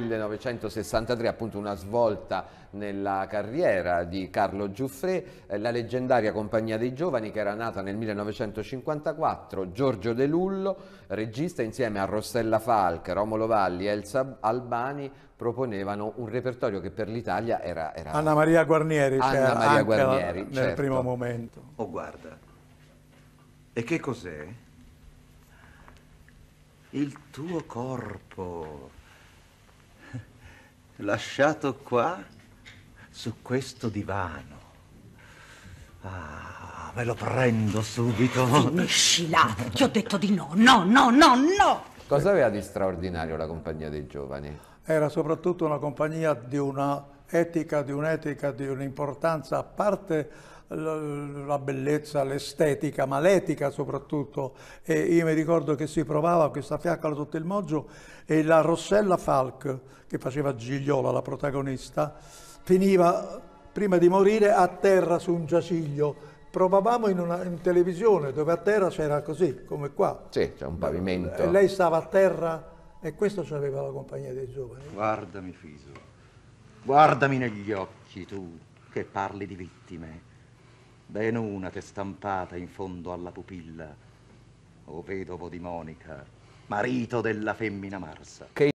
1963, appunto una svolta nella carriera di Carlo Giuffrè, eh, la leggendaria Compagnia dei Giovani che era nata nel 1954, Giorgio De Lullo, regista insieme a Rossella Falk, Romolo Valli e Elsa Albani proponevano un repertorio che per l'Italia era, era... Anna Maria Guarnieri, Anna cioè, Maria Guarnieri nel certo. primo momento. Oh guarda, e che cos'è? Il tuo corpo lasciato qua su questo divano. Ah, me lo prendo subito. Finiscila! Ti ho detto di no, no, no, no, no! Cosa aveva di straordinario la compagnia dei giovani? Era soprattutto una compagnia di una etica di un'etica di un'importanza a parte la bellezza, l'estetica, ma l'etica soprattutto. E io mi ricordo che si provava questa fiaccola sotto il moggio e la Rossella Falk, che faceva Gigliola, la protagonista, finiva prima di morire a terra su un giaciglio. Provavamo in, una, in televisione dove a terra c'era così, come qua. Sì, c'è un pavimento. E lei stava a terra e questo ci aveva la compagnia dei giovani. Guardami Fiso Guardami negli occhi, tu, che parli di vittime. Ben una t'è stampata in fondo alla pupilla. O vedovo di Monica, marito della femmina Marsa. Che